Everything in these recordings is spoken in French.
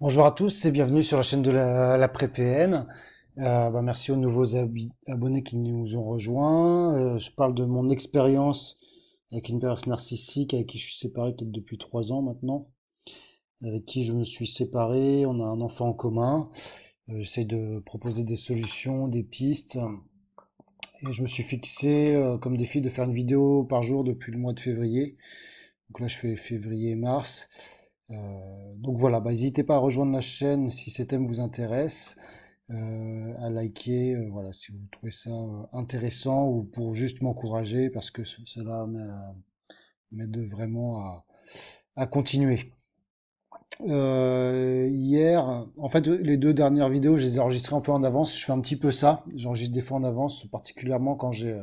Bonjour à tous et bienvenue sur la chaîne de la, pré PN. Euh, bah, merci aux nouveaux abonnés qui nous ont rejoints. Euh, je parle de mon expérience avec une personne narcissique avec qui je suis séparé peut-être depuis trois ans maintenant, avec qui je me suis séparé. On a un enfant en commun. Euh, j'essaie de proposer des solutions, des pistes. Et je me suis fixé comme défi de faire une vidéo par jour depuis le mois de février. Donc là, je fais février-mars. Euh, donc voilà, bah, n'hésitez pas à rejoindre la chaîne si ces thèmes vous intéressent, euh, à liker, euh, voilà, si vous trouvez ça intéressant ou pour juste m'encourager parce que cela m'aide vraiment à, continuer. hier, en fait, les deux dernières vidéos, je les ai enregistrées un peu en avance. Je fais un petit peu ça. J'enregistre des fois en avance, particulièrement quand j'ai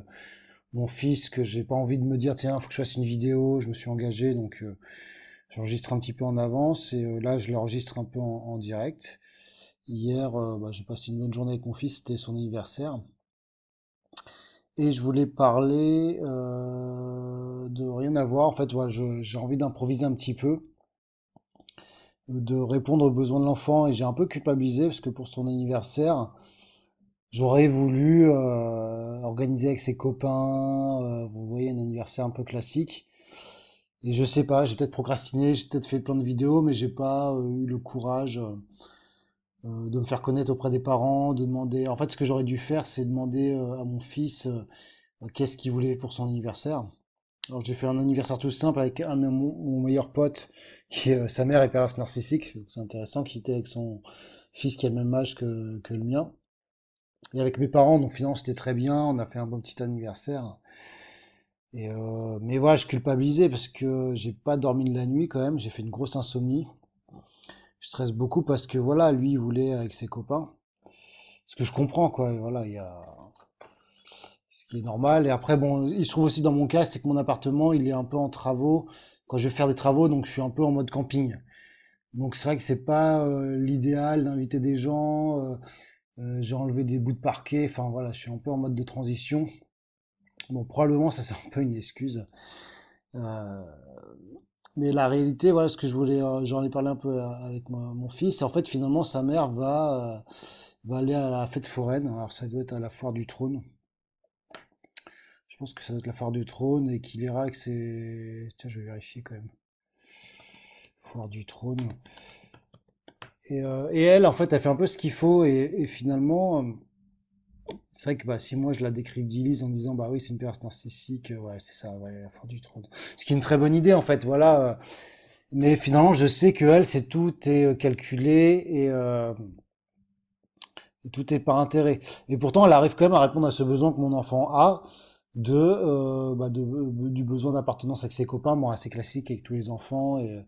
mon fils que j'ai pas envie de me dire tiens, faut que je fasse une vidéo. Je me suis engagé, donc J'enregistre un petit peu en avance et euh, là je l'enregistre un peu en, direct. Hier, euh, bah, j'ai passé une autre journée avec mon fils, c'était son anniversaire. Et je voulais parler euh, de rien à voir. En fait, voilà, j'ai envie d'improviser un petit peu, de répondre aux besoins de l'enfant. Et j'ai un peu culpabilisé parce que pour son anniversaire, j'aurais voulu organiser avec ses copains. vous voyez, un anniversaire un peu classique. Et je sais pas, j'ai peut-être procrastiné, j'ai peut-être fait plein de vidéos, mais j'ai pas euh, eu le courage euh, euh, de me faire connaître auprès des parents, de demander. En fait, ce que j'aurais dû faire, c'est demander à mon fils qu'est-ce qu'il voulait pour son anniversaire. Alors j'ai fait un anniversaire tout simple avec un de mon, meilleur pote, qui sa mère est perverse narcissique, donc c'est intéressant, qui était avec son fils qui a le même âge que, que le mien. Et avec mes parents, donc finalement c'était très bien, on a fait un bon petit anniversaire. Euh, mais voilà, je culpabilisais parce que j'ai pas dormi de la nuit quand même. J'ai fait une grosse insomnie. Je stresse beaucoup parce que voilà, lui, il voulait avec ses copains. Ce que je comprends, quoi. Voilà, il y a ce qui est normal. Et après, bon, il se trouve aussi dans mon cas, c'est que mon appartement, il est un peu en travaux. Quand je vais faire des travaux, donc je suis un peu en mode camping. Donc c'est vrai que c'est pas euh, l'idéal d'inviter des gens. Euh, j'ai enlevé des bouts de parquet. Enfin voilà, je suis un peu en mode de transition. Bon, probablement, ça c'est un peu une excuse. Euh, mais la réalité, voilà ce que je voulais, euh, j'en ai parlé un peu euh, avec mon fils. En fait, finalement, sa mère va, aller à la fête foraine. Alors, ça doit être à la foire du trône. Je pense que ça doit être la foire du trône et qu'il ira avec ses. Tiens, je vais vérifier quand même. Foire du trône. Et, elle, en fait, elle fait un peu ce qu'il faut et finalement c'est vrai que bah, si moi je la d'Ilise en disant bah oui c'est une personne narcissique, euh, ouais c'est ça, ouais, la du trône. Ce qui est une très bonne idée en fait, voilà. Euh, mais finalement je sais que elle c'est tout est euh, calculé et, tout est par intérêt. Et pourtant elle arrive quand même à répondre à ce besoin que mon enfant a de, bah, du besoin d'appartenance avec ses copains, bon assez classique avec tous les enfants et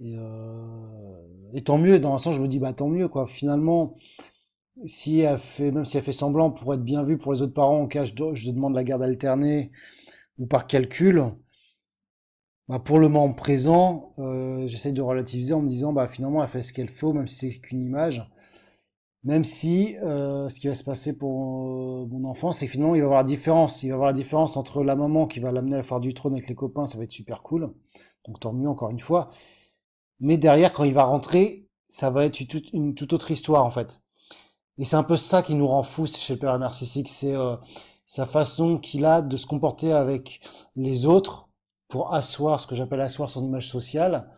et tant mieux. Dans un sens je me dis bah tant mieux quoi. Finalement si elle fait, même si elle fait semblant pour être bien vue pour les autres parents, en cas je, je demande la garde alternée ou par calcul, bah, pour le moment présent, euh, j'essaie de relativiser en me disant bah finalement elle fait ce qu'elle faut, même si c'est qu'une image. Même si euh, ce qui va se passer pour euh, mon enfant, c'est que finalement il va avoir la différence. Il va avoir la différence entre la maman qui va l'amener à faire du trône avec les copains, ça va être super cool. Donc tant mieux encore une fois. Mais derrière, quand il va rentrer, ça va être une toute autre histoire en fait. Et c'est un peu ça qui nous rend fous chez le père narcissique, c'est euh, sa façon qu'il a de se comporter avec les autres pour asseoir ce que j'appelle asseoir son image sociale,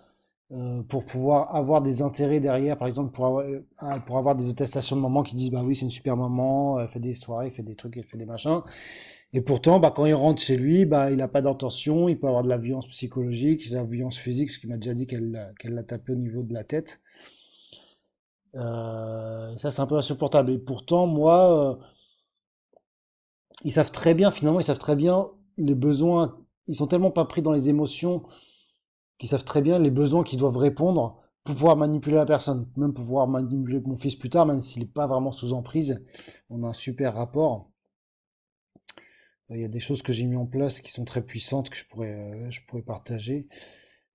euh, pour pouvoir avoir des intérêts derrière, par exemple pour avoir, euh, pour avoir des attestations de maman qui disent bah oui c'est une super maman, elle fait des soirées, elle fait des trucs, elle fait des machins. Et pourtant, bah, quand il rentre chez lui, bah, il n'a pas d'intention, il peut avoir de la violence psychologique, de la violence physique, ce qui m'a déjà dit qu'elle euh, qu'elle l'a tapé au niveau de la tête. Euh, ça, c'est un peu insupportable. Et pourtant, moi, euh, ils savent très bien, finalement, ils savent très bien les besoins. Ils sont tellement pas pris dans les émotions qu'ils savent très bien les besoins qu'ils doivent répondre pour pouvoir manipuler la personne, même pour pouvoir manipuler mon fils plus tard, même s'il n'est pas vraiment sous emprise. On a un super rapport. Il y a des choses que j'ai mis en place qui sont très puissantes que je pourrais, euh, je pourrais partager.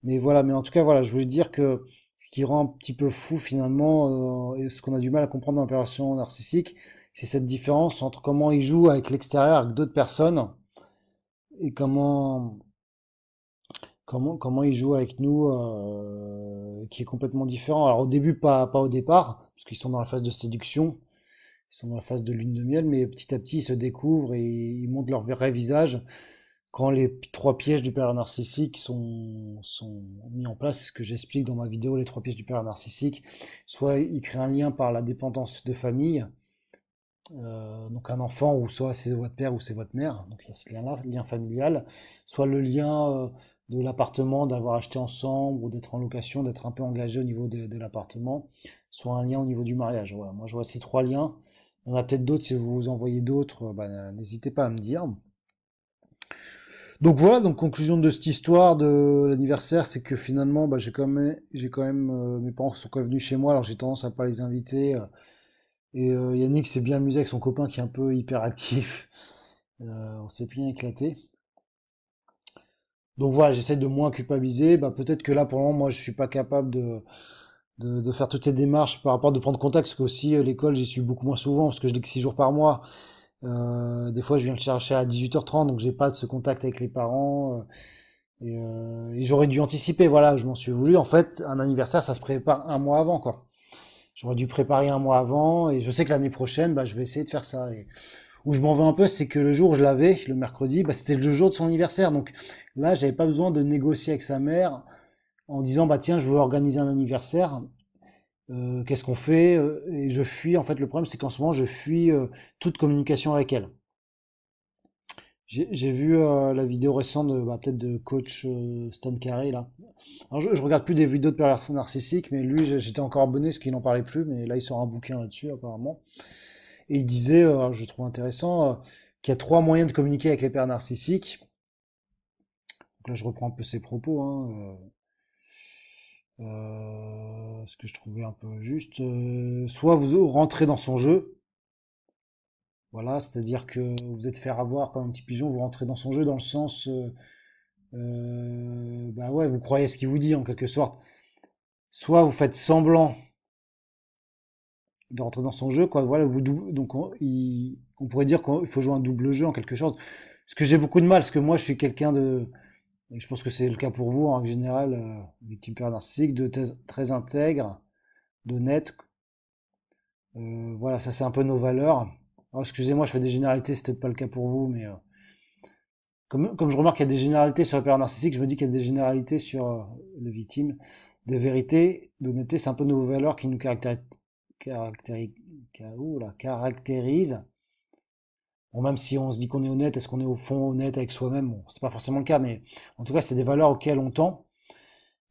Mais voilà, mais en tout cas, voilà, je voulais dire que ce qui rend un petit peu fou finalement, euh, et ce qu'on a du mal à comprendre dans l'opération narcissique, c'est cette différence entre comment ils jouent avec l'extérieur, avec d'autres personnes, et comment comment comment il joue avec nous, euh, qui est complètement différent. Alors au début, pas pas au départ, parce qu'ils sont dans la phase de séduction, ils sont dans la phase de lune de miel, mais petit à petit, ils se découvrent et ils montrent leur vrai visage quand les trois pièges du père narcissique sont, mis en place, ce que j'explique dans ma vidéo, les trois pièges du père narcissique, soit il crée un lien par la dépendance de famille, euh, donc un enfant, ou soit c'est votre père ou c'est votre mère, donc il y a ce lien-là, lien familial, soit le lien euh, de l'appartement, d'avoir acheté ensemble, ou d'être en location, d'être un peu engagé au niveau de, l'appartement, soit un lien au niveau du mariage. moi je vois ces trois liens. Il y en a peut-être d'autres, si vous envoyez d'autres, euh, bah, n'hésitez pas à me dire. Donc voilà, donc conclusion de cette histoire de l'anniversaire, c'est que finalement, bah, j'ai quand même, j'ai quand même, euh, mes parents sont quand même venus chez moi, alors j'ai tendance à pas les inviter. Euh, et euh, Yannick s'est bien amusé avec son copain qui est un peu hyperactif. on s'est bien éclaté. Donc voilà, j'essaie de moins culpabiliser. Bah, peut-être que là, pour le moment, moi, je suis pas capable de, de, faire toutes ces démarches par rapport de prendre contact, parce qu'aussi l'école, j'y suis beaucoup moins souvent, parce que je l'ai que six jours par mois. Euh, des fois, je viens le chercher à 18h30, donc j'ai pas de ce contact avec les parents. Euh, euh, et, j'aurais dû anticiper, voilà, je m'en suis voulu. En fait, un anniversaire, ça se prépare un mois avant, quoi. J'aurais dû préparer un mois avant, et je sais que l'année prochaine, bah, je vais essayer de faire ça. Et où je m'en vais un peu, c'est que le jour où je l'avais, le mercredi, bah, c'était le jour de son anniversaire. Donc là, j'avais pas besoin de négocier avec sa mère en disant, bah tiens, je veux organiser un anniversaire. Euh, qu'est-ce qu'on fait euh, Et je fuis, en fait, le problème, c'est qu'en ce moment, je fuis euh, toute communication avec elle. J'ai vu la vidéo récente, bah, peut-être de coach Stan Carré, là. je, regarde plus des vidéos de pères narcissiques, mais lui, j'étais encore abonné, ce qu'il n'en parlait plus, mais là, il sort un bouquin là-dessus, apparemment. Et il disait, je trouve intéressant, qu'il y a trois moyens de communiquer avec les pères narcissiques. Donc là, je reprends un peu ses propos, hein, euh, ce que je trouvais un peu juste. Euh, soit vous rentrez dans son jeu. Voilà, c'est-à-dire que vous êtes fait avoir comme un petit pigeon, vous rentrez dans son jeu dans le sens. Euh, bah ouais, vous croyez ce qu'il vous dit en quelque sorte. Soit vous faites semblant de rentrer dans son jeu, quoi. Voilà, vous donc on, on pourrait dire qu'il faut jouer un double jeu en quelque chose. Ce que j'ai beaucoup de mal, parce que moi je suis quelqu'un de je pense que c'est le cas pour vous, en général, générale, victime père narcissique, de thèse très intègre, d'honnête. Euh, voilà, ça c'est un peu nos valeurs. Oh, excusez-moi, je fais des généralités, c'est peut-être pas le cas pour vous, mais euh, comme, comme, je remarque qu'il y a des généralités sur le père narcissique, je me dis qu'il y a des généralités sur euh, les victime. de vérité, d'honnêteté, c'est un peu nos valeurs qui nous caractérisent. Caractérisent Bon, même si on se dit qu'on est honnête, est-ce qu'on est au fond honnête avec soi-même bon, C'est pas forcément le cas, mais en tout cas, c'est des valeurs auxquelles on tend.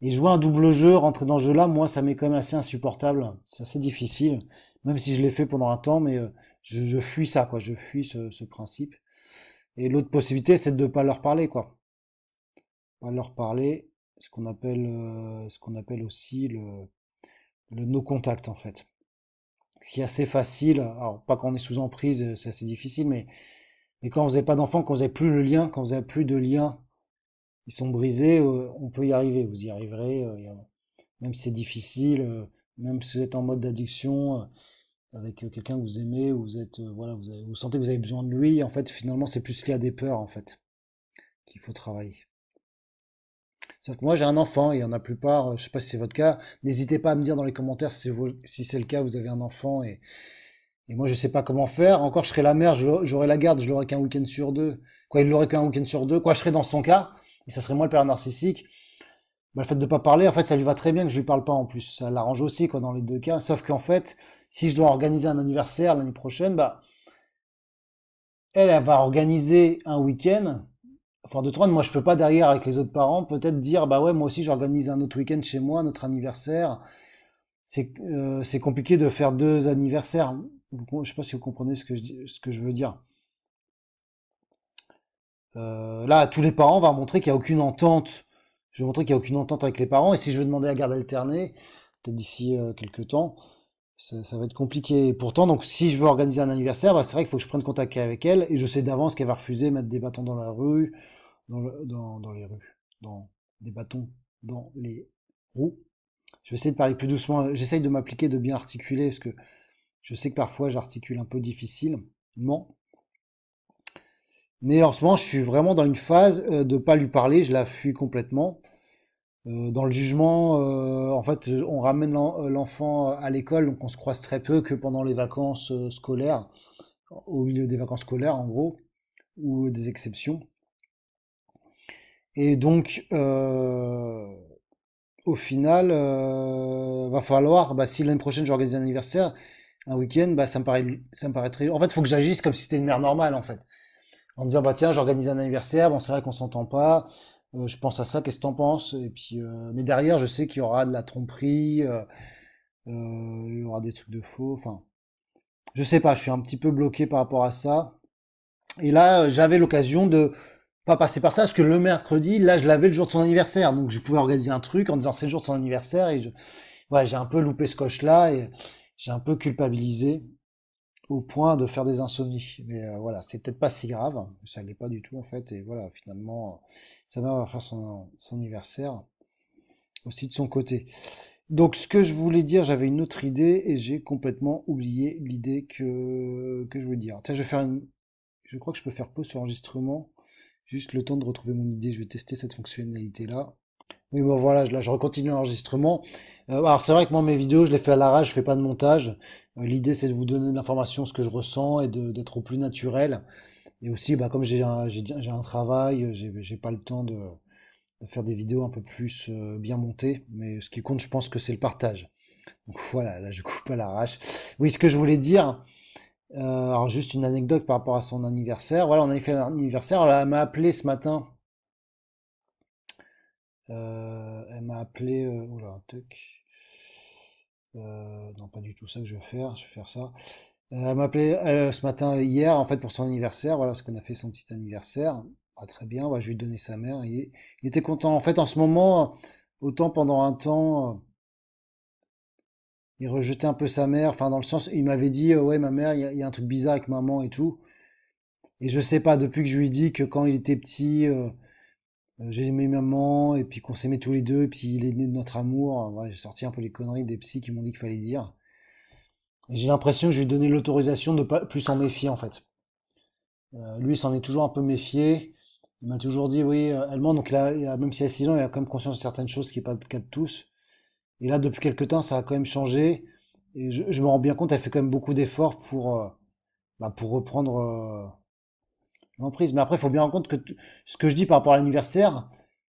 Et jouer un double jeu, rentrer dans ce jeu-là, moi, ça m'est quand même assez insupportable. C'est assez difficile, même si je l'ai fait pendant un temps, mais euh, je, fuis ça, quoi. Je fuis ce, principe. Et l'autre possibilité, c'est de ne pas leur parler, quoi. Pas leur parler, ce qu'on appelle, euh, ce qu'on appelle aussi le, le no-contact, en fait ce qui est assez facile. Alors, pas quand on est sous emprise, euh, c'est assez difficile, mais, mais quand on n'avez pas d'enfant, quand vous n'avez plus le lien, quand vous n'avez plus de lien, ils sont brisés, euh, on peut y arriver, vous y arriverez, euh, même si c'est difficile, même si vous êtes en mode d'addiction, avec quelqu'un que vous aimez, vous êtes, voilà, vous, vous, sentez que vous avez besoin de lui, en fait, finalement, c'est plus qu'il y a des peurs, en fait, qu'il faut travailler. Sauf que moi, j'ai un enfant, et y il en a plupart, euh, je sais pas si c'est votre cas, n'hésitez pas à me dire dans les commentaires si c'est le cas, vous avez un enfant, et, moi, je sais pas comment faire. Encore, je serai la mère, j'aurai la garde, je l'aurai qu'un week-end sur deux. Quoi, il l'aurait qu'un week-end sur deux. Quoi, je serai dans son cas, et ça serait moi le père narcissique. Bah, le fait de ne pas parler, en fait, ça lui va très bien que je lui parle pas en plus. Ça l'arrange aussi, quoi, dans les deux cas. Sauf qu'en fait, si je dois organiser un anniversaire l'année prochaine, bah, elle, elle va organiser un week-end enfin de trône, moi je peux pas derrière avec les autres parents peut-être dire bah ouais moi aussi j'organise un autre week-end chez moi, notre anniversaire. C'est euh, c'est compliqué de faire deux anniversaires. je sais pas si vous comprenez ce que je, ce que je veux dire. Euh, là, tous les parents, vont montrer qu'il n'y a aucune entente. Je vais montrer qu'il n'y a aucune entente avec les parents. Et si je veux demander la garde alternée, peut-être d'ici euh, quelques temps, ça, va être compliqué. pourtant, donc, si je veux organiser un anniversaire, bah, c'est vrai qu'il faut que je prenne contact avec elle et je sais d'avance qu'elle va refuser mettre des bâtons dans la rue, dans, les rues, dans des bâtons dans les roues. Je vais essayer de parler plus doucement. J'essaye de m'appliquer, de bien articuler parce que je sais que parfois j'articule un peu difficilement. Mais en ce moment, je suis vraiment dans une phase euh, de ne pas lui parler. Je la fuis complètement. Euh, dans le jugement, euh, en fait, on ramène euh, l'enfant à l'école, donc on se croise très peu que pendant les vacances scolaires, au milieu des vacances scolaires en gros, ou des exceptions. Et donc, au final, il va falloir, bah, si l'année prochaine j'organise un anniversaire, un week-end, bah, ça me paraît, ça me très. En fait, il faut que j'agisse comme si c'était une mère normale, en fait. En disant, bah tiens, j'organise un anniversaire, bon, c'est vrai qu'on s'entend pas, euh, je pense à ça, qu'est-ce que t'en penses Et puis, euh, mais derrière, je sais qu'il y aura de la tromperie, euh, il y aura des trucs de faux. Enfin, je sais pas, je suis un petit peu bloqué par rapport à ça. Et là, j'avais l'occasion de pas passer par ça, parce que le mercredi, là, je l'avais le jour de son anniversaire, donc je pouvais organiser un truc en disant c'est le jour de son anniversaire, et je, ouais, j'ai un peu loupé ce coche là et j'ai un peu culpabilisé au point de faire des insomnies. Mais euh, voilà, c'est peut-être pas si grave, ça l'est pas du tout en fait. Et voilà, finalement, sa mère va faire son, anniversaire aussi de son côté. Donc ce que je voulais dire, j'avais une autre idée et j'ai complètement oublié l'idée que, que je voulais dire. je vais faire une... Je crois que je peux faire pause sur l'enregistrement, juste le temps de retrouver mon idée. Je vais tester cette fonctionnalité là. Oui, bon voilà, je recontinue l'enregistrement. Euh, alors c'est vrai que moi mes vidéos, je les fais à l'arrache, je fais pas de montage. Euh, l'idée c'est de vous donner l'information, ce que je ressens et d'être au plus naturel. Et aussi, bah, comme j'ai un, travail, travail, j'ai pas le temps de, faire des vidéos un peu plus euh, bien montées. Mais ce qui compte, je pense que c'est le partage. Donc voilà, là je coupe à l'arrache. Oui, ce que je voulais dire, alors juste une anecdote par rapport à son anniversaire. Voilà, on avait fait anniversaire, Elle m'a appelé ce matin euh, elle m'a appelé. Euh, oula, euh, non, pas du tout ça que je vais faire. Je vais faire ça. elle m'a appelé ce matin, hier, en fait, pour son anniversaire. Voilà, ce qu'on a fait son petit anniversaire. très bien, je lui ai donné sa mère. Il, était content. En fait, en ce moment, autant pendant un temps, il rejetait un peu sa mère. Enfin, dans le sens, il m'avait dit, ouais, ma mère, il y, a un truc bizarre avec maman et tout. Et je sais pas, depuis que je lui ai dit que quand il était petit, euh, j'ai aimé maman, et puis qu'on s'aimait tous les deux, et puis il est né de notre amour. Euh, j'ai sorti un peu les conneries des psys qui m'ont dit qu'il fallait dire. j'ai l'impression que je lui ai donné l'autorisation de pas plus s'en méfier, en fait. Euh, lui, il s'en est toujours un peu méfié. Il m'a toujours dit, oui, elle ment, donc là, même s'il a 6 ans, il a quand même conscience de certaines choses qui n'est pas le cas de tous. Et là, depuis quelques temps, ça a quand même changé. Et je, me rends bien compte, elle fait quand même beaucoup d'efforts pour, bah, pour reprendre mais après, il faut bien rendre compte que ce que je dis par rapport à l'anniversaire,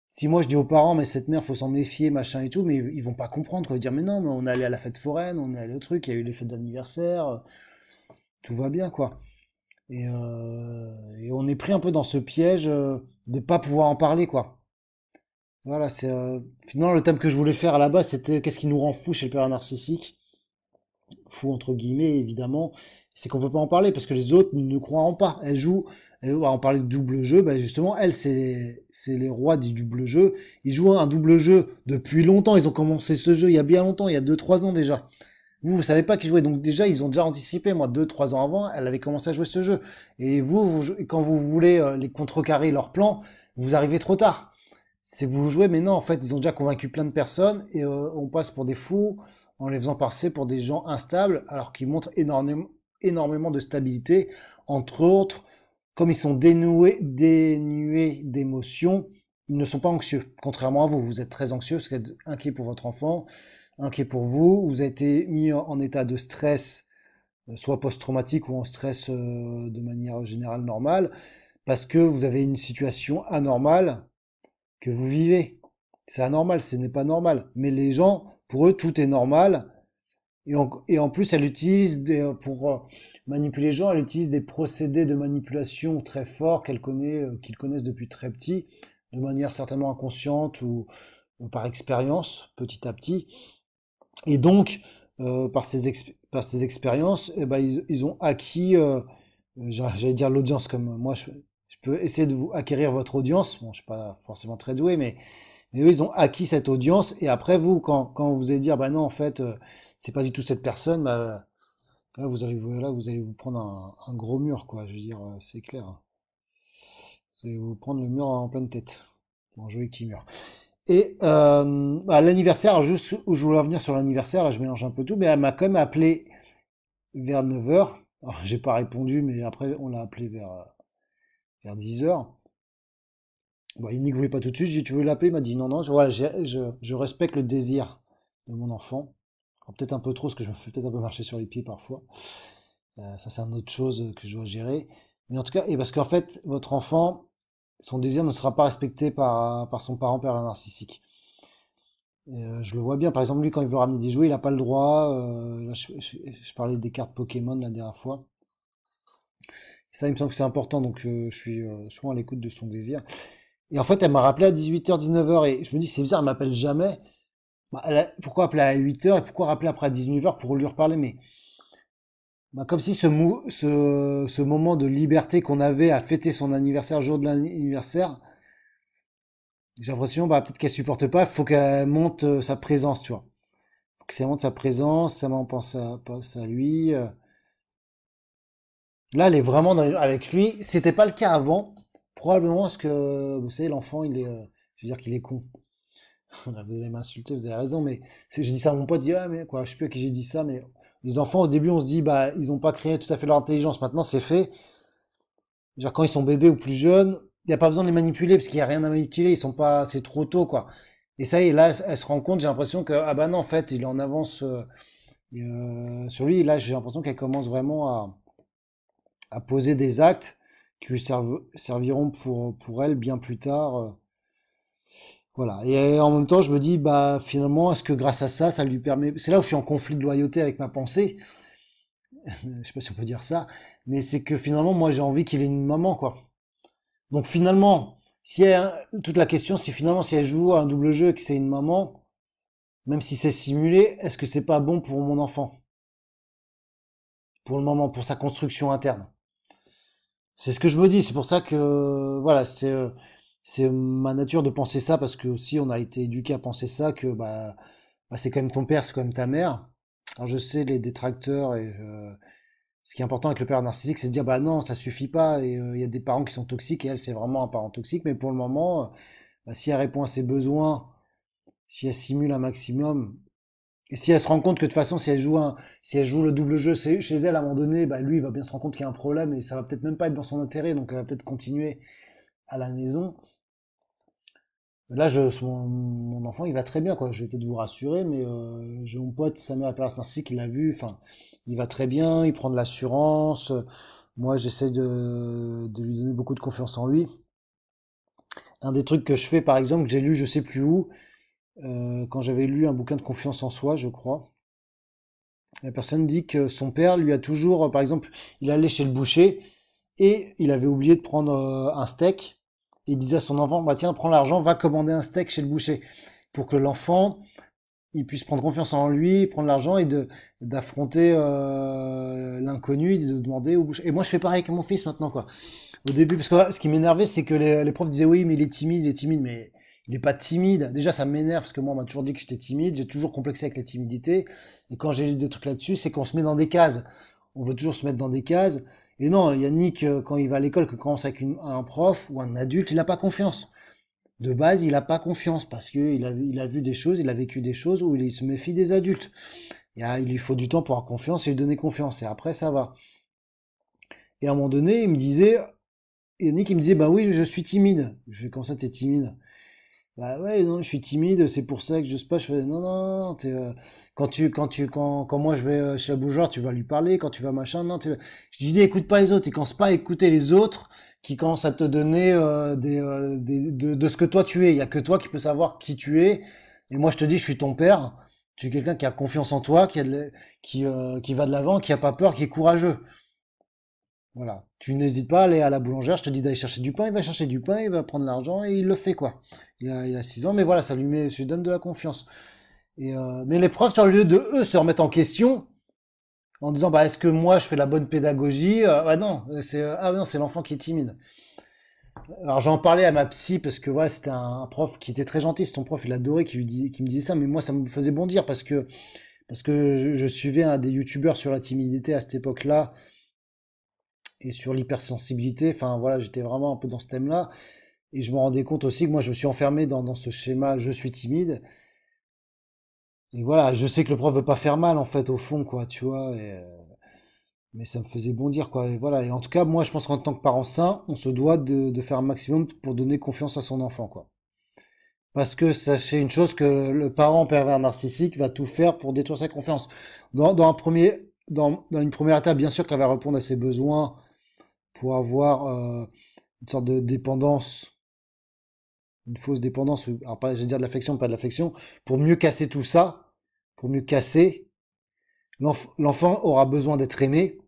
si moi je dis aux parents, mais cette mère, faut s'en méfier, machin et tout, mais ils vont pas comprendre. Quoi. Ils dire, mais non, mais on est allé à la fête foraine, on est allé au truc, il y a eu les fêtes d'anniversaire, tout va bien, quoi. Et, euh, on est pris un peu dans ce piège de euh, de pas pouvoir en parler, quoi. Voilà, c'est euh, finalement le thème que je voulais faire à la base, c'était qu'est-ce qui nous rend fou chez le père narcissique, fou entre guillemets évidemment, c'est qu'on peut pas en parler parce que les autres ne croiront pas. Elles jouent on parlait de double jeu, bah, justement, elle, c'est les rois du double jeu. Ils jouent un double jeu depuis longtemps, ils ont commencé ce jeu il y a bien longtemps, il y a 2-3 ans déjà. Vous, vous savez pas qu'ils jouaient, donc déjà, ils ont déjà anticipé, moi, 2-3 ans avant, elle avait commencé à jouer ce jeu. Et vous, quand vous voulez euh, les contrecarrer leur plan, vous arrivez trop tard. C'est vous jouez, mais non, en fait, ils ont déjà convaincu plein de personnes, et euh, on passe pour des fous, en les faisant passer pour des gens instables, alors qu'ils montrent énormément, énormément de stabilité, entre autres comme ils sont dénoués, dénués d'émotions, ils ne sont pas anxieux. Contrairement à vous, vous êtes très anxieux, vous êtes inquiet pour votre enfant, inquiet pour vous, vous avez été mis en état de stress, euh, soit post-traumatique ou en stress euh, de manière générale normale, parce que vous avez une situation anormale que vous vivez. C'est anormal, ce n'est pas normal. Mais les gens, pour eux, tout est normal. Et en, et en plus, elle utilise des, euh, pour Manipuler les gens, elle utilise des procédés de manipulation très forts qu'elle connaît, euh, qu'ils connaissent depuis très petit, de manière certainement inconsciente ou, par expérience, petit à petit. Et donc, euh, par, ces expériences, eh ben, ils, ont acquis, euh, j'allais dire l'audience, comme moi, je, peux essayer de vous acquérir votre audience. Bon, je suis pas forcément très doué, mais, eux, ils ont acquis cette audience. Et après, vous, quand, vous allez dire, bah non, en fait, c'est pas du tout cette personne, bah, Là, vous allez, vous, allez vous prendre un, gros mur, quoi. Je veux dire, euh, c'est clair. Vous allez vous prendre le mur en pleine tête. Bon, joli petit mur. Et euh, à l'anniversaire, juste où je voulais revenir sur l'anniversaire, là je mélange un peu tout, mais elle m'a quand même appelé vers 9h. Alors j'ai pas répondu, mais après on l'a appelé vers, euh, vers 10h. Bon, n'y voulait pas tout de suite, j'ai dit tu veux l'appeler, il m'a dit non, non, je, voilà, je, respecte le désir de mon enfant peut-être un peu trop, parce que je me fais peut-être un peu marcher sur les pieds parfois. Euh, ça, c'est une autre chose que je dois gérer. Mais en tout cas, et parce qu'en fait, votre enfant, son désir ne sera pas respecté par, par son parent père narcissique. Euh, je le vois bien, par exemple, lui, quand il veut ramener des jouets, il n'a pas le droit. Euh, je, parlais des cartes Pokémon la dernière fois. ça, il me semble que c'est important, donc je suis souvent à l'écoute de son désir. Et en fait, elle m'a rappelé à 18h, 19h, et je me dis, c'est bizarre, elle m'appelle jamais. Bah, pourquoi appeler à 8h et pourquoi rappeler après à 19h pour lui reparler Mais bah, comme si ce, ce, moment de liberté qu'on avait à fêter son anniversaire, jour de l'anniversaire, j'ai l'impression bah, peut-être qu'elle supporte pas, il faut qu'elle monte euh, sa présence, tu vois. faut que ça monte sa présence, ça m'en pense à, lui. Euh. Là, elle est vraiment avec lui. C'était pas le cas avant. Probablement parce que, vous savez, l'enfant, il est, euh, je veux dire qu'il est con. vous allez m'insulter, vous avez raison, mais j'ai dit ça à mon pote, je dit, ah, mais quoi, je sais plus à qui j'ai dit ça, mais les enfants, au début, on se dit, bah, ils n'ont pas créé tout à fait leur intelligence. Maintenant, c'est fait. Genre, quand ils sont bébés ou plus jeunes, il n'y a pas besoin de les manipuler parce qu'il n'y a rien à manipuler, ils sont pas, c'est trop tôt, quoi. Et ça y là, elle se rend compte, j'ai l'impression que, ah bah non, en fait, il est en avance euh, euh, sur lui. là, j'ai l'impression qu'elle commence vraiment à, poser des actes qui lui serviront pour, pour elle bien plus tard. Euh, voilà. Et euh, en même temps, je me dis, bah, finalement, est-ce que grâce à ça, ça lui permet. C'est là où je suis en conflit de loyauté avec ma pensée. Euh, je sais pas si on peut dire ça. Mais c'est que finalement, moi, j'ai envie qu'il ait une maman, quoi. Donc finalement, si toute la question, c'est finalement, si elle joue à un double jeu et que c'est une maman, même si c'est simulé, est-ce que c'est pas bon pour mon enfant Pour le moment, pour sa construction interne. C'est ce que je me dis. C'est pour ça que, voilà, c'est euh, c'est ma nature de penser ça parce que aussi on a été éduqué à penser ça que bah, bah, c'est quand même ton père, c'est quand même ta mère. je sais les détracteurs et euh, ce qui est important avec le père narcissique, c'est de dire bah non, ça suffit pas et euh, il y a des parents qui sont toxiques et elle c'est vraiment un parent toxique. Mais pour le moment, bah, si elle répond à ses besoins, si elle simule un maximum et si elle se rend compte que de toute façon, si elle joue si elle joue le double jeu chez elle à un moment donné, bah lui il va bien se rendre compte qu'il y a un problème et ça va peut-être même pas être dans son intérêt, donc elle va peut-être continuer à la maison. Là, je, mon, enfant, il va très bien, quoi. Je vais peut-être vous rassurer, mais euh, j'ai mon pote, sa mère ainsi qu'il l'a vu. Enfin, il va très bien, il prend de l'assurance. Moi, j'essaie de, lui donner beaucoup de confiance en lui. Un des trucs que je fais, par exemple, j'ai lu, je sais plus où, euh, quand j'avais lu un bouquin de confiance en soi, je crois. La personne dit que son père lui a toujours, euh, par exemple, il allait chez le boucher et il avait oublié de prendre un steak il disait à son enfant, bah tiens, prends l'argent, va commander un steak chez le boucher, pour que l'enfant il puisse prendre confiance en lui, prendre l'argent et d'affronter euh, l'inconnu, de demander au boucher. Et moi, je fais pareil avec mon fils maintenant, quoi. Au début, parce que ce qui m'énervait, c'est que les, les, profs disaient oui, mais il est timide, il est timide, mais il n'est pas timide. Déjà, ça m'énerve parce que moi, on m'a toujours dit que j'étais timide. J'ai toujours complexé avec la timidité. Et quand j'ai lu des trucs là-dessus, c'est qu'on se met dans des cases. On veut toujours se mettre dans des cases. Et non, Yannick, euh, quand il va à l'école, que quand avec un prof ou un adulte, il n'a pas confiance. De base, il n'a pas confiance parce qu'il a, il a vu des choses, il a vécu des choses où il se méfie des adultes. Il, il lui faut du temps pour avoir confiance et lui donner confiance. Et après, ça va. Et à un moment donné, il me disait, Yannick, il me disait, bah oui, je suis timide. Je vais comme ça, t'es timide bah ouais, non, je suis timide, c'est pour ça que je sais pas. Je faisais... non, non, non, euh, quand tu, quand tu, quand, quand moi je vais euh, chez la bougeoire, tu vas lui parler. Quand tu vas machin, non, je dis écoute pas les autres. Et commence pas à écouter les autres qui commencent à te donner euh, des, de, ce que toi tu es. Il y a que toi qui peux savoir qui tu es. Et moi je te dis, je suis ton père. Tu es quelqu'un qui a confiance en toi, qui qui, qui va de l'avant, qui a pas peur, qui est courageux. Voilà. Tu n'hésites pas à aller à la boulangère, je te dis d'aller chercher du pain, il va chercher du pain, il va prendre l'argent et il le fait, quoi il a 6 ans, mais voilà, ça lui, met, ça lui donne de la confiance. Euh, mais les profs, sur le lieu de eux se remettent en question, en disant bah, est-ce que moi je fais la bonne pédagogie euh, bah, non, c'est euh, ah non, c'est l'enfant qui est timide. Alors j'en parlais à ma psy parce que voilà, c'était un, prof qui était très gentil, c'est ton prof, il adorait qui, lui dit, qui me disait ça, mais moi ça me faisait bondir parce que parce que je, je suivais un des youtubeurs sur la timidité à cette époque-là et sur l'hypersensibilité, enfin voilà, j'étais vraiment un peu dans ce thème-là et je me rendais compte aussi que moi, je me suis enfermé dans, dans ce schéma je suis timide. Et voilà, je sais que le prof veut pas faire mal, en fait, au fond, quoi, tu vois. Et, euh, mais ça me faisait bondir, quoi. Et voilà. Et en tout cas, moi, je pense qu'en tant que parent sain, on se doit de, de, faire un maximum pour donner confiance à son enfant, quoi. Parce que sachez une chose, que le parent pervers narcissique va tout faire pour détruire sa confiance. Dans, dans un premier, dans, dans, une première étape, bien sûr qu'elle va répondre à ses besoins pour avoir euh, une sorte de dépendance une fausse dépendance, je veux dire de l'affection, pas de l'affection, pour mieux casser tout ça, pour mieux casser, l'enfant aura besoin d'être aimé,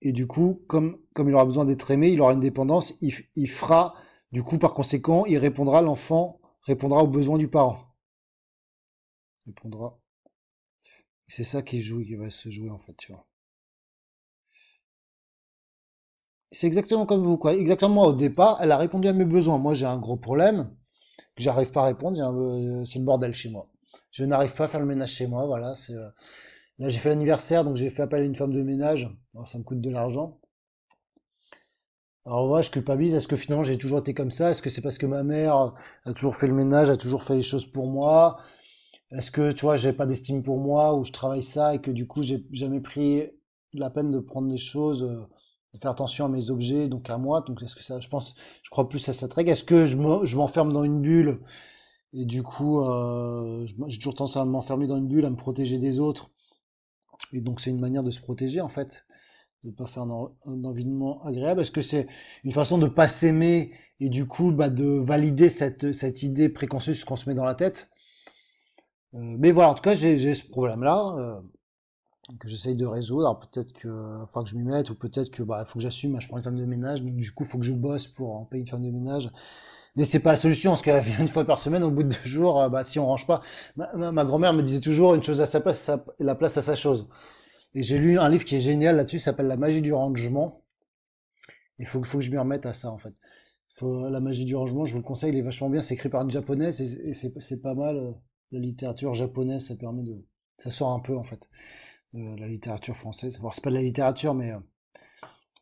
et du coup, comme, comme il aura besoin d'être aimé, il aura une dépendance, il, il fera, du coup, par conséquent, il répondra, l'enfant répondra aux besoins du parent. Répondra. C'est ça qui joue, qui va se jouer, en fait, tu vois. c'est exactement comme vous, quoi. Exactement moi, au départ, elle a répondu à mes besoins. Moi, j'ai un gros problème que j'arrive pas à répondre. Euh, c'est le bordel chez moi. Je n'arrive pas à faire le ménage chez moi, voilà. Euh. Là, j'ai fait l'anniversaire, donc j'ai fait appel à une femme de ménage. Alors, ça me coûte de l'argent. Alors ne ouais, je culpabilise. Est-ce que finalement j'ai toujours été comme ça Est-ce que c'est parce que ma mère a toujours fait le ménage, a toujours fait les choses pour moi Est-ce que tu vois, j'ai pas d'estime pour moi ou je travaille ça et que du coup j'ai jamais pris la peine de prendre des choses euh, faire attention à mes objets, donc à moi. Donc est-ce que ça, je pense, je crois plus à cette règle. Est-ce que je m'enferme dans une bulle et du coup, euh, j'ai toujours tendance à m'enfermer dans une bulle, à me protéger des autres. Et donc c'est une manière de se protéger en fait, de ne pas faire un, environnement agréable. Est-ce que c'est une façon de pas s'aimer et du coup bah, de valider cette, cette idée préconçue qu'on se met dans la tête euh, Mais voilà, en tout cas j'ai ce problème là. Euh que j'essaye de résoudre. peut-être que, enfin euh, que je m'y mette, ou peut-être que, bah, faut que j'assume, bah, je prends une femme de ménage, donc du coup, faut que je bosse pour en payer une femme de ménage. Mais c'est pas la solution, parce qu'une fois par semaine, au bout de deux jours, euh, bah, si on range pas, ma, grand-mère me disait toujours une chose à sa place, sa, la place à sa chose. Et j'ai lu un livre qui est génial là-dessus, s'appelle La magie du rangement. Il faut, faut que je m'y remette à ça, en fait. Faut, euh, la magie du rangement, je vous le conseille, il est vachement bien. C'est écrit par une japonaise et, c'est pas mal. La littérature japonaise, ça permet de, ça sort un peu, en fait la littérature française. voir c'est pas de la littérature, mais euh,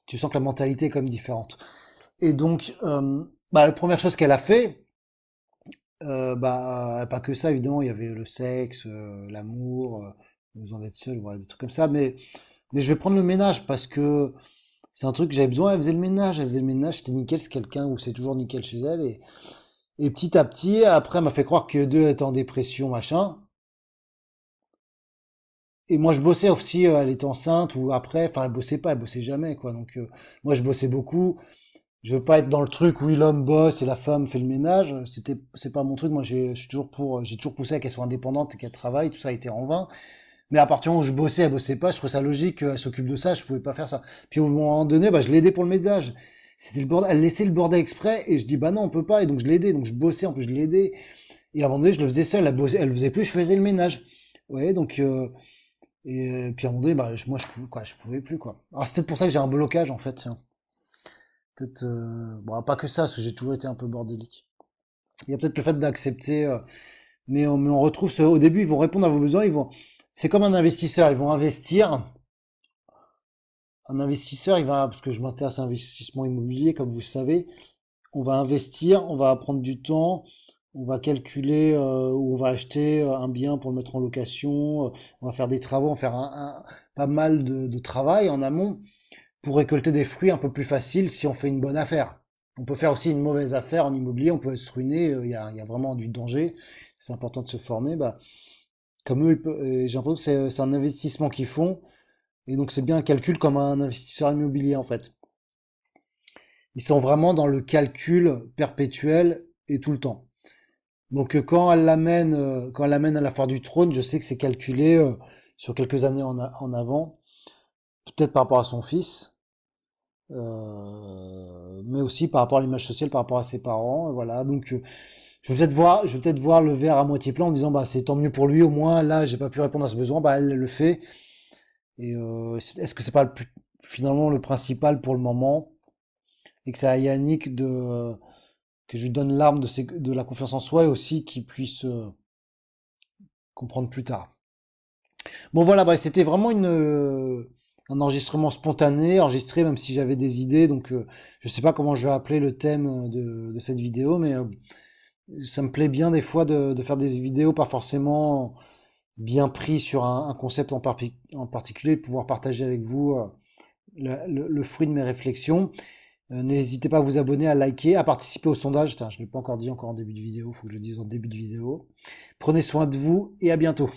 tu sens que la mentalité est quand même différente. Et donc, euh, bah, la première chose qu'elle a fait, euh, bah pas que ça évidemment, il y avait le sexe, l'amour, en besoin d'être seul, voilà des trucs comme ça. Mais mais je vais prendre le ménage parce que c'est un truc que j'avais besoin. Elle faisait le ménage, elle faisait le ménage, c'était nickel, c'est quelqu'un où c'est toujours nickel chez elle. Et, et petit à petit, après, elle m'a fait croire que deux étaient en dépression, machin et moi je bossais aussi, euh, elle était enceinte ou après, enfin elle bossait pas, elle bossait jamais quoi. Donc euh, moi je bossais beaucoup. Je veux pas être dans le truc où l'homme bosse et la femme fait le ménage. C'était c'est pas mon truc. Moi j'ai toujours pour euh, j'ai toujours poussé à qu'elle soit indépendante et qu'elle travaille. Tout ça a été en vain. Mais à partir du moment où je bossais, elle bossait pas. Je trouvais ça logique qu'elle s'occupe de ça. Je pouvais pas faire ça. Puis au moment donné, bah, je l'aidais pour le ménage. C'était le bordel. Elle laissait le bordel exprès et je dis bah non on peut pas. Et donc je l'aidais. Donc je bossais en plus je l'aidais. Et à un moment donné je le faisais seul. Elle bossait, elle faisait plus. Je faisais le ménage. Ouais donc et euh, puis à un moment bah, moi, je pouvais, pouvais plus. Quoi. Alors c'est peut-être pour ça que j'ai un blocage, en fait. peut euh, pas que ça, parce que j'ai toujours été un peu bordélique. Il y a peut-être le fait d'accepter. Euh, mais, on, on retrouve ce. Au début, ils vont répondre à vos besoins. Ils vont. C'est comme un investisseur. Ils vont investir. Un investisseur, il va. Parce que je m'intéresse à l'investissement immobilier, comme vous le savez. On va investir, on va prendre du temps, on va calculer euh, ou on va acheter euh, un bien pour le mettre en location, euh, on va faire des travaux, on va faire un, pas mal de, travail en amont pour récolter des fruits un peu plus faciles si on fait une bonne affaire. On peut faire aussi une mauvaise affaire en immobilier, on peut être ruiné, il y, a, vraiment du danger, c'est important de se former. Bah, comme eux, j'ai l'impression que c'est un investissement qu'ils font, et donc c'est bien un calcul comme un investisseur immobilier en fait. Ils sont vraiment dans le calcul perpétuel et tout le temps. Donc euh, quand elle l'amène, euh, quand elle l'amène à la foire du trône, je sais que c'est calculé euh, sur quelques années en, avant, peut-être par rapport à son fils, mais aussi par rapport à l'image sociale, par rapport à ses parents. Voilà, donc je vais peut-être voir, je vais peut-être voir le verre à moitié plein en disant bah c'est tant mieux pour lui, au moins là j'ai pas pu répondre à ce besoin, bah elle le fait. Et est-ce que c'est pas le plus, finalement le principal pour le moment et que c'est à Yannick de que je lui donne l'arme de, la confiance en soi et aussi qu'il puisse euh, comprendre plus tard. Bon voilà, c'était vraiment euh, un enregistrement spontané, enregistré même si j'avais des idées, donc euh, je ne sais pas comment je vais appeler le thème de, cette vidéo, mais ça me plaît bien des fois de, faire des vidéos pas forcément bien pris sur un, concept en, particulier, pouvoir partager avec vous le, fruit de mes réflexions. Euh, n'hésitez pas à vous abonner, à liker, à participer au sondage. je ne l'ai pas encore dit encore en début de vidéo, il faut que je le dise en début de vidéo. Prenez soin de vous et à bientôt.